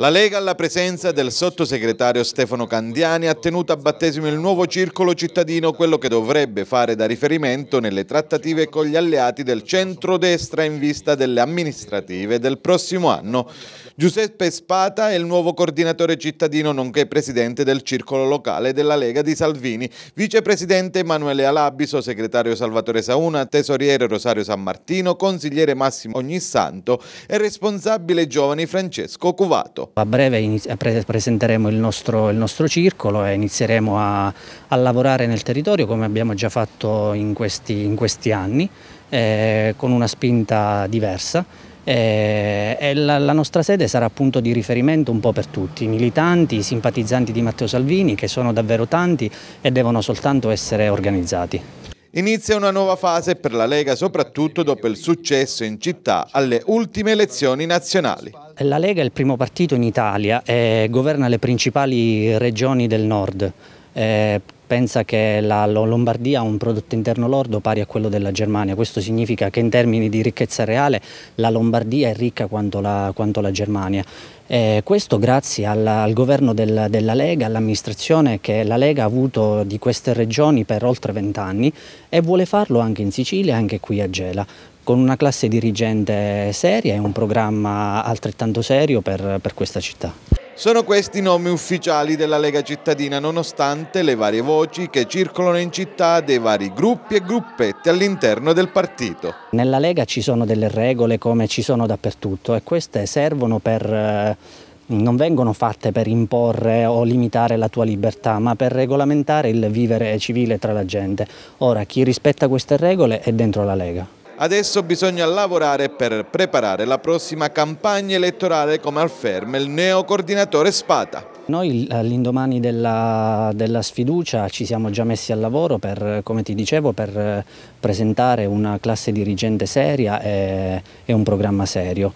La Lega, alla presenza del sottosegretario Stefano Candiani, ha tenuto a battesimo il nuovo circolo cittadino, quello che dovrebbe fare da riferimento nelle trattative con gli alleati del centrodestra in vista delle amministrative del prossimo anno. Giuseppe Spata è il nuovo coordinatore cittadino nonché presidente del circolo locale della Lega di Salvini, vicepresidente Emanuele Alabiso, segretario Salvatore Sauna, tesoriere Rosario San Martino, consigliere Massimo Ognissanto e responsabile giovani Francesco Cuvato. A breve presenteremo il nostro, il nostro, circolo e inizieremo a, a, lavorare nel territorio come abbiamo già fatto in questi, in questi anni, eh, con una spinta diversa. Eh, e la, la, nostra sede sarà appunto di riferimento un po' per tutti, i militanti, i simpatizzanti di Matteo Salvini, che sono davvero tanti e devono soltanto essere organizzati. Inizia una nuova fase per la Lega, soprattutto dopo il successo in città alle ultime elezioni nazionali. La Lega è il primo partito in Italia e governa le principali regioni del nord. Eh, pensa che la Lombardia ha un prodotto interno lordo pari a quello della Germania, questo significa che in termini di ricchezza reale la Lombardia è ricca quanto la, quanto la Germania. Eh, questo grazie al, al governo del, della Lega, all'amministrazione che la Lega ha avuto di queste regioni per oltre vent'anni e vuole farlo anche in Sicilia e anche qui a Gela con una classe dirigente seria e un programma altrettanto serio per, per questa città. Sono questi i nomi ufficiali della Lega Cittadina, nonostante le varie voci che circolano in città dei vari gruppi e gruppette all'interno del partito. Nella Lega ci sono delle regole come ci sono dappertutto e queste servono per eh, non vengono fatte per imporre o limitare la tua libertà, ma per regolamentare il vivere civile tra la gente. Ora, chi rispetta queste regole è dentro la Lega. Adesso bisogna lavorare per preparare la prossima campagna elettorale come afferma il neo coordinatore Spata. Noi eh, all'indomani della, della, sfiducia ci siamo già messi al lavoro per, come ti dicevo, per eh, presentare una classe dirigente seria e, e un programma serio.